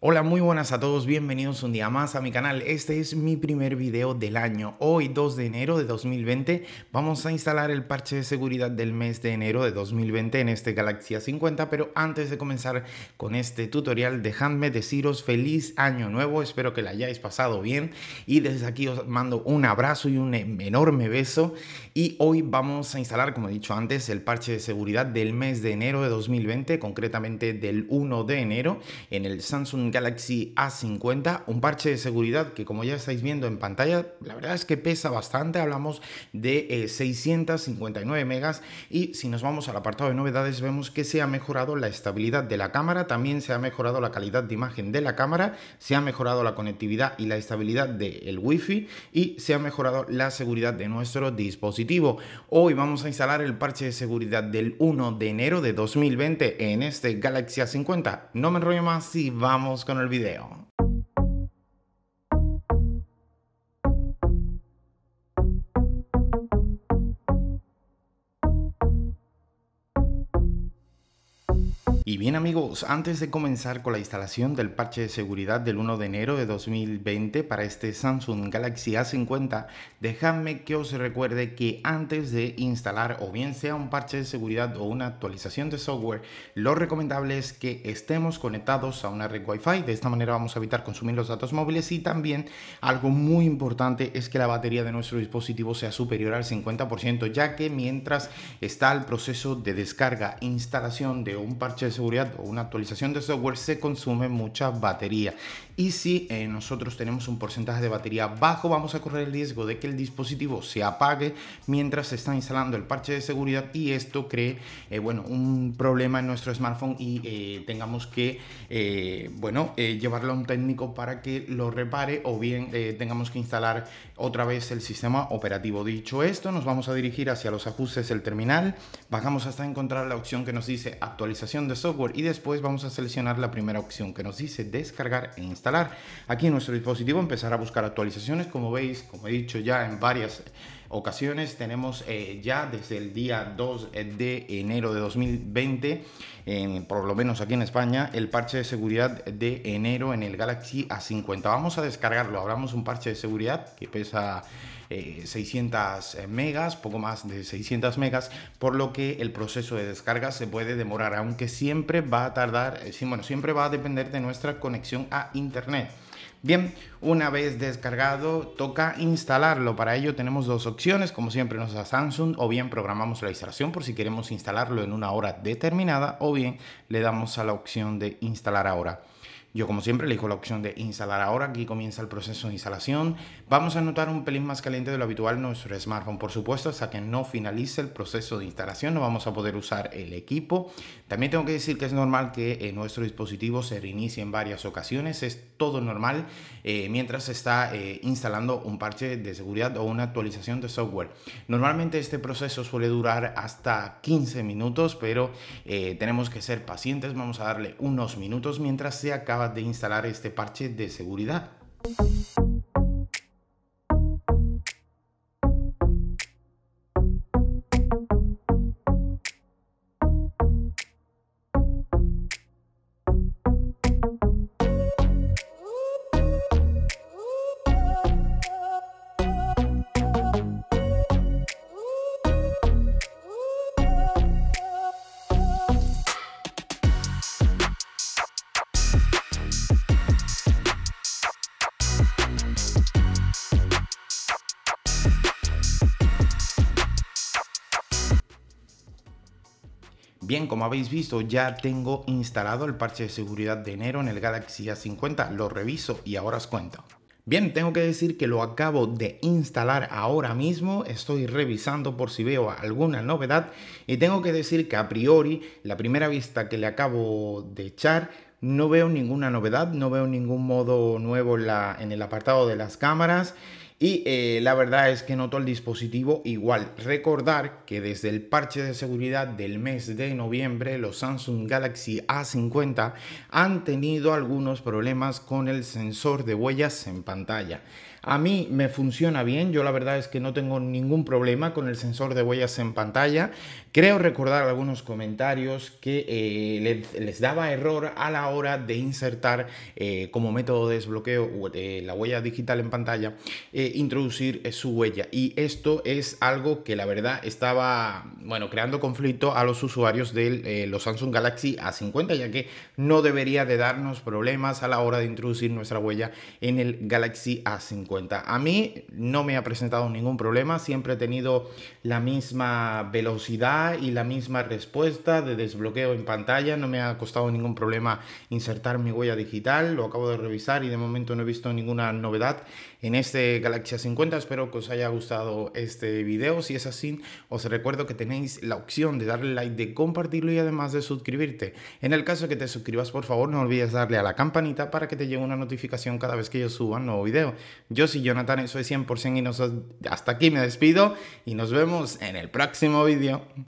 Hola, muy buenas a todos, bienvenidos un día más a mi canal. Este es mi primer video del año. Hoy, 2 de enero de 2020, vamos a instalar el parche de seguridad del mes de enero de 2020 en este Galaxy A50, pero antes de comenzar con este tutorial, dejadme deciros feliz año nuevo, espero que la hayáis pasado bien y desde aquí os mando un abrazo y un enorme beso y hoy vamos a instalar, como he dicho antes, el parche de seguridad del mes de enero de 2020, concretamente del 1 de enero en el Samsung Galaxy A50, un parche de seguridad que como ya estáis viendo en pantalla, la verdad es que pesa bastante, hablamos de 659 eh, megas y si nos vamos al apartado de novedades vemos que se ha mejorado la estabilidad de la cámara, también se ha mejorado la calidad de imagen de la cámara, se ha mejorado la conectividad y la estabilidad del wifi y se ha mejorado la seguridad de nuestro dispositivo. Hoy vamos a instalar el parche de seguridad del 1 de enero de 2020 en este Galaxy A50. No me enrollo más y vamos con el video. Y bien amigos, antes de comenzar con la instalación del parche de seguridad del 1 de enero de 2020 para este Samsung Galaxy A50, dejadme que os recuerde que antes de instalar o bien sea un parche de seguridad o una actualización de software, lo recomendable es que estemos conectados a una red Wi-Fi, de esta manera vamos a evitar consumir los datos móviles y también algo muy importante es que la batería de nuestro dispositivo sea superior al 50%, ya que mientras está el proceso de descarga e instalación de un parche de seguridad o una actualización de software se consume mucha batería y si eh, nosotros tenemos un porcentaje de batería bajo, vamos a correr el riesgo de que el dispositivo se apague mientras se está instalando el parche de seguridad y esto cree eh, bueno, un problema en nuestro smartphone y eh, tengamos que bueno, llevarlo a un técnico para que lo repare o bien tengamos que instalar otra vez el sistema operativo. Dicho esto, nos vamos a dirigir hacia los ajustes del terminal, bajamos hasta encontrar la opción que nos dice actualización de software y después vamos a seleccionar la primera opción que nos dice descargar e instalar Aquí en nuestro dispositivo empezará a buscar actualizaciones, como veis, como he dicho ya en varias ocasiones. Tenemos eh, ya desde el día 2 de enero de 2020, por lo menos aquí en España, el parche de seguridad de enero en el Galaxy A50. Vamos a descargarlo, hablamos un parche de seguridad que pesa... 600 eh, megas, poco más de 600 megas, por lo que el proceso de descarga se puede demorar, aunque siempre va a tardar, eh, bueno, siempre va a depender de nuestra conexión a internet. Bien, una vez descargado, toca instalarlo. Para ello tenemos dos opciones, como siempre nos da Samsung, o bien programamos la instalación por si queremos instalarlo en una hora determinada, o bien le damos a la opción de instalar ahora. Yo como siempre elijo la opción de instalar ahora, aquí comienza el proceso de instalación. Vamos a notar un pelín más caliente de lo habitual nuestro smartphone, por supuesto, hasta que no finalice el proceso de instalación no vamos a poder usar el equipo. También tengo que decir que es normal que eh, nuestro dispositivo se reinicie en varias ocasiones, es todo normal eh, mientras se está eh, instalando un parche de seguridad o una actualización de software. Normalmente este proceso suele durar hasta 15 minutos, pero tenemos que ser pacientes, vamos a darle unos minutos mientras se acaba de instalar este parche de seguridad. Bien, como habéis visto, ya tengo instalado el parche de seguridad de enero en el Galaxy A50, lo reviso y ahora os cuento. Bien, tengo que decir que lo acabo de instalar ahora mismo, estoy revisando por si veo alguna novedad y tengo que decir que a priori, la primera vista que le acabo de echar, no veo ninguna novedad, no veo ningún modo nuevo en, en el apartado de las cámaras y eh, la verdad es que noto el dispositivo igual. Recordar que desde el parche de seguridad del mes de noviembre, los Samsung Galaxy A50 han tenido algunos problemas con el sensor de huellas en pantalla. A mí me funciona bien, yo la verdad es que no tengo ningún problema con el sensor de huellas en pantalla. Creo recordar algunos comentarios que eh, les, daba error a la hora de insertar eh, como método de desbloqueo la huella digital en pantalla introducir su huella. Y esto es algo que la verdad estaba, bueno, creando conflicto a los usuarios de eh, los Samsung Galaxy A50, ya que no debería de darnos problemas a la hora de introducir nuestra huella en el Galaxy A50. A mí no me ha presentado ningún problema, siempre he tenido la misma velocidad y la misma respuesta de desbloqueo en pantalla, no me ha costado ningún problema insertar mi huella digital, lo acabo de revisar y de momento no he visto ninguna novedad en este Galaxy a 50. Espero que os haya gustado este video. Si es así, os recuerdo que tenéis la opción de darle like, de compartirlo y además de suscribirte. En el caso de que te suscribas, por favor, no olvides darle a la campanita para que te llegue una notificación cada vez que yo suba un nuevo video. Yo soy Jonathan, soy 100% y nos, hasta aquí me despido y nos vemos en el próximo video.